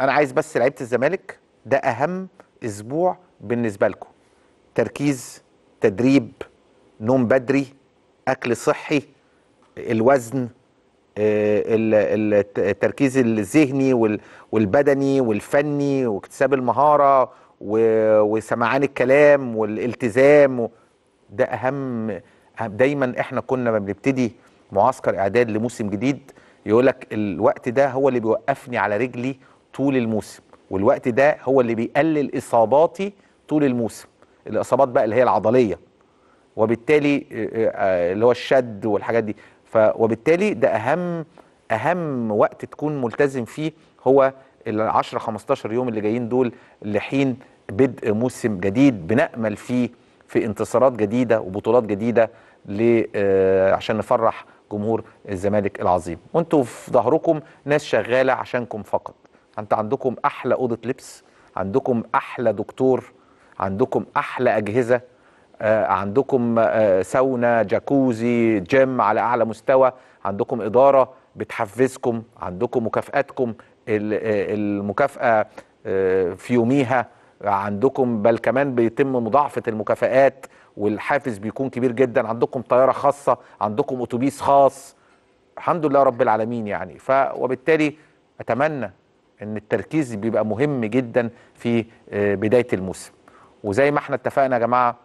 انا عايز بس لعيبه الزمالك ده اهم اسبوع بالنسبه لكم تركيز تدريب نوم بدري اكل صحي الوزن آه، التركيز الذهني والبدني والفني واكتساب المهاره وسمعان الكلام والالتزام ده اهم دايما احنا كنا لما بنبتدي معسكر اعداد لموسم جديد يقول لك الوقت ده هو اللي بيوقفني على رجلي طول الموسم والوقت ده هو اللي بيقلل اصاباتي طول الموسم الاصابات بقى اللي هي العضليه وبالتالي آه، آه، آه، اللي هو الشد والحاجات دي ف وبالتالي ده اهم اهم وقت تكون ملتزم فيه هو ال 10 15 يوم اللي جايين دول لحين بدء موسم جديد بنامل فيه في انتصارات جديده وبطولات جديده آه، عشان نفرح جمهور الزمالك العظيم وانتوا في ظهركم ناس شغاله عشانكم فقط انت عندكم احلى اوضه لبس عندكم احلى دكتور عندكم احلى اجهزه آه، عندكم آه، ساونا جاكوزي جيم على اعلى مستوى عندكم اداره بتحفزكم عندكم مكافاتكم المكافاه في يوميها عندكم بل كمان بيتم مضاعفه المكافآت والحافز بيكون كبير جدا عندكم طياره خاصه عندكم اتوبيس خاص الحمد لله رب العالمين يعني ف وبالتالي اتمنى ان التركيز بيبقى مهم جدا في آه، بدايه الموسم وزي ما احنا اتفقنا يا جماعه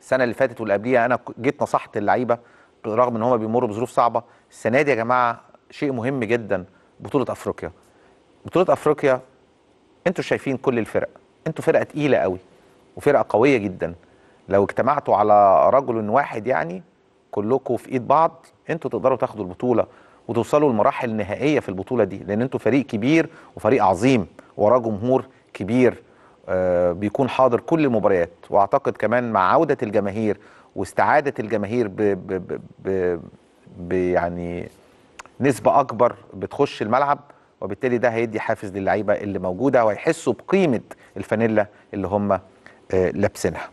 السنه اللي فاتت واللي قبليها انا جيت نصحت اللعيبه رغم ان هم بيمروا بظروف صعبه السنه دي يا جماعه شيء مهم جدا بطوله افريقيا بطوله افريقيا انتوا شايفين كل الفرق انتوا فرقه تقيله قوي وفرقه قويه جدا لو اجتمعتوا على رجل واحد يعني كلكم في ايد بعض انتوا تقدروا تاخدوا البطوله وتوصلوا لمراحل النهائيه في البطوله دي لان انتوا فريق كبير وفريق عظيم وراه جمهور كبير آه، بيكون حاضر كل المباريات واعتقد كمان مع عوده الجماهير واستعاده الجماهير ب ب ب ب يعني نسبه اكبر بتخش الملعب وبالتالي ده هيدي حافز للعيبه اللي موجوده وهيحسوا بقيمه الفانيلا اللي هم آه، لابسينها